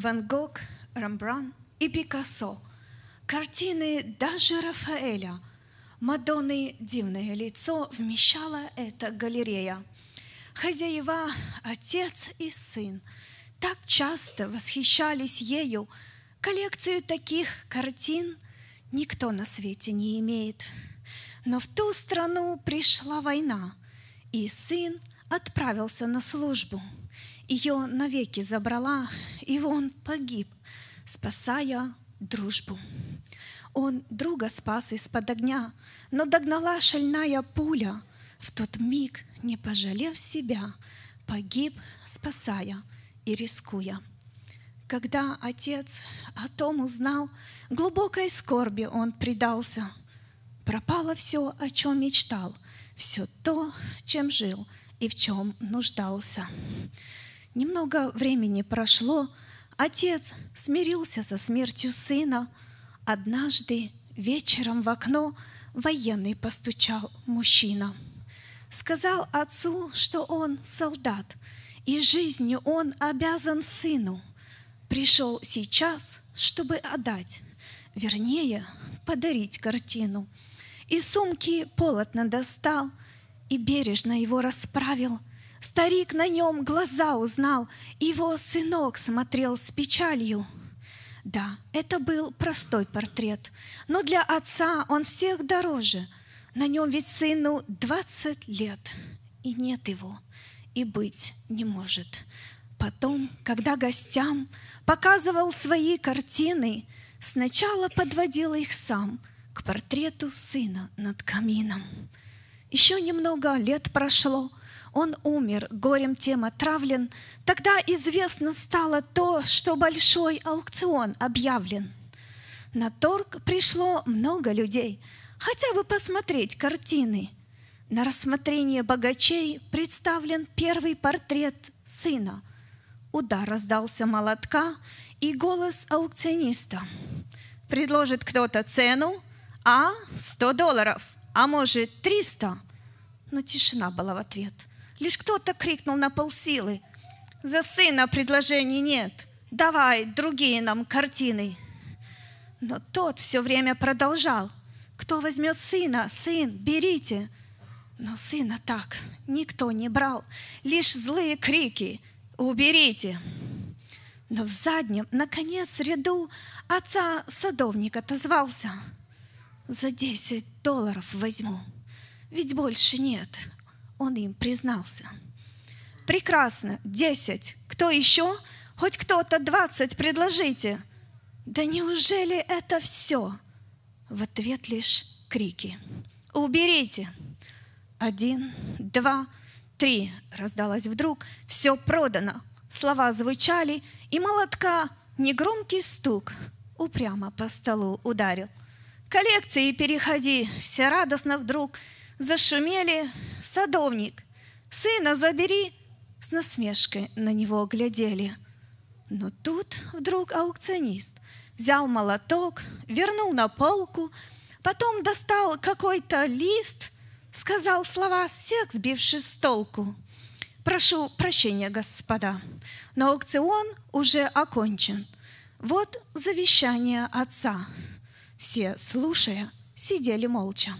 Ван Гог, Рамбран и Пикассо, картины даже Рафаэля, Мадонны «Дивное лицо» вмещала эта галерея. Хозяева, отец и сын так часто восхищались ею, коллекцию таких картин никто на свете не имеет. Но в ту страну пришла война, и сын отправился на службу – ее навеки забрала, и он погиб, спасая дружбу. Он друга спас из-под огня, но догнала шальная пуля. В тот миг, не пожалев себя, погиб, спасая и рискуя. Когда отец о том узнал, глубокой скорби он предался. Пропало все, о чем мечтал, все то, чем жил и в чем нуждался. Немного времени прошло, отец смирился со смертью сына. Однажды вечером в окно военный постучал мужчина. Сказал отцу, что он солдат, и жизнью он обязан сыну. Пришел сейчас, чтобы отдать, вернее, подарить картину. Из сумки полотно достал и бережно его расправил – Старик на нем глаза узнал, его сынок смотрел с печалью. Да, это был простой портрет, но для отца он всех дороже. На нем ведь сыну двадцать лет, и нет его, и быть не может. Потом, когда гостям показывал свои картины, сначала подводил их сам к портрету сына над камином. Еще немного лет прошло — он умер, горем тем отравлен. Тогда известно стало то, что большой аукцион объявлен. На торг пришло много людей, хотя бы посмотреть картины. На рассмотрение богачей представлен первый портрет сына. Удар раздался молотка и голос аукциониста. Предложит кто-то цену, а 100 долларов, а может 300. Но тишина была в ответ – Лишь кто-то крикнул на полсилы. За сына предложений нет. Давай другие нам картины. Но тот все время продолжал. Кто возьмет сына? Сын, берите. Но сына так никто не брал. Лишь злые крики «Уберите!». Но в заднем, наконец, ряду отца садовник отозвался. «За десять долларов возьму, ведь больше нет он им признался. Прекрасно, десять. Кто еще? Хоть кто-то двадцать предложите. Да неужели это все? В ответ лишь крики. Уберите. Один, два, три. Раздалось вдруг. Все продано. Слова звучали, и молотка негромкий стук упрямо по столу ударил. Коллекции переходи, все радостно вдруг зашумели. Садовник, сына забери, с насмешкой на него глядели. Но тут вдруг аукционист взял молоток, вернул на полку, потом достал какой-то лист, сказал слова, всех сбивши с толку. «Прошу прощения, господа, но аукцион уже окончен. Вот завещание отца». Все, слушая, сидели молча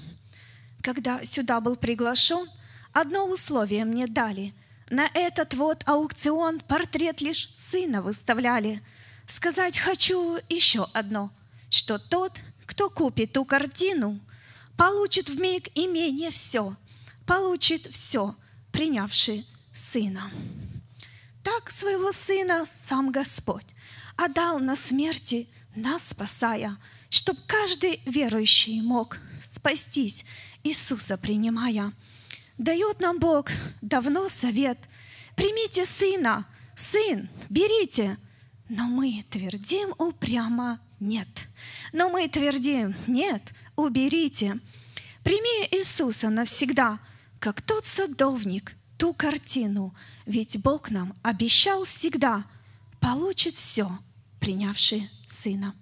когда сюда был приглашен, одно условие мне дали. На этот вот аукцион портрет лишь сына выставляли. Сказать хочу еще одно, что тот, кто купит ту картину, получит в миг имение все, получит все, принявший сына. Так своего сына сам Господь отдал на смерти, нас спасая – чтобы каждый верующий мог спастись, Иисуса принимая. Дает нам Бог давно совет. Примите сына, сын, берите. Но мы твердим упрямо нет. Но мы твердим нет, уберите. Прими Иисуса навсегда, как тот садовник, ту картину, ведь Бог нам обещал всегда, получит все, принявший Сына.